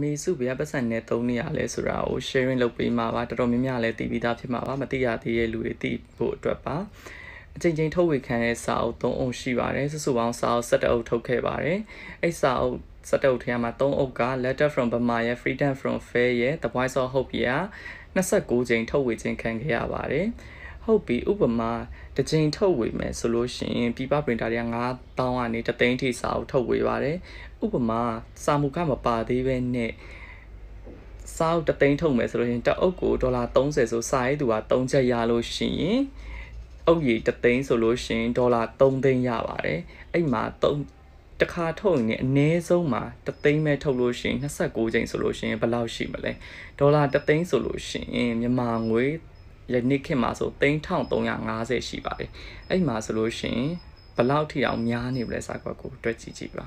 မေစုဘယ်ပတ်စံနဲ့သုံးနေရလဲဆိုတာကို sharing လုပ်ပေးမှာပါတော်တော်များများလည်းသိပြီးသားဖြစ်မှာပါမသိရသေးတဲ့လူတွေသိဖို့အတွက်ပါအချိန်ချင်းထုတ်ဝေခံတဲ့စာအုပ်3အုပ်ရှိပါတယ်စုစုပေါင်းစာအုပ်7အုပ်ထုတ်ခဲ့ပါတယ်အဲ့စာအုပ်7အုပ်ထဲမှာ3အုပ်က Letter from Burma ရဲ့ Freedom from Fair ရဲ့ The Voice of Hope ရဲ့29ကြိမ်ထုတ်ဝေခြင်းခံခဲ့ရပါတယ်ဟုတ်ပြီဥပမာတစ်ချိန်ထုတ်ဝေမယ်ဆိုလို့ရှိရင်ပြပပရင်တာတွေက9000ကနေတသိန်းထိစာအုပ်ထုတ်ဝေပါတယ်ဥပမာစာမူကမပါသေးပဲနဲ့စာအုပ်တသိန်းထုတ်မယ်ဆိုလို့ရှိရင်တအုပ်ကိုဒေါ်လာ30ဆိုစာရေးသူက3ချက်ရလို့ရှိရင်အုပ်ရည်တသိန်းဆိုလို့ရှိရင်ဒေါ်လာ3သိန်းရပါတယ်အဲ့မှာ3တခါထုတ်ရင်အနည်းဆုံးမှာတသိန်းပဲထုတ်လို့ရှိရင်29ကျိန်ဆိုလို့ရှိရင်ဘယ်လောက်ရှိမလဲဒေါ်လာတသိန်းဆိုလို့ရှိရင်မြန်မာငွေယနေ့ခေတ်မှာဆို3350ရှိပါတယ်အဲ့မှာဆိုလို့ရှင်ဘလောက်ထိအောင်များနေပြီလဲစာကွက်ကိုတွက်ကြည့်ကြည့်ပါ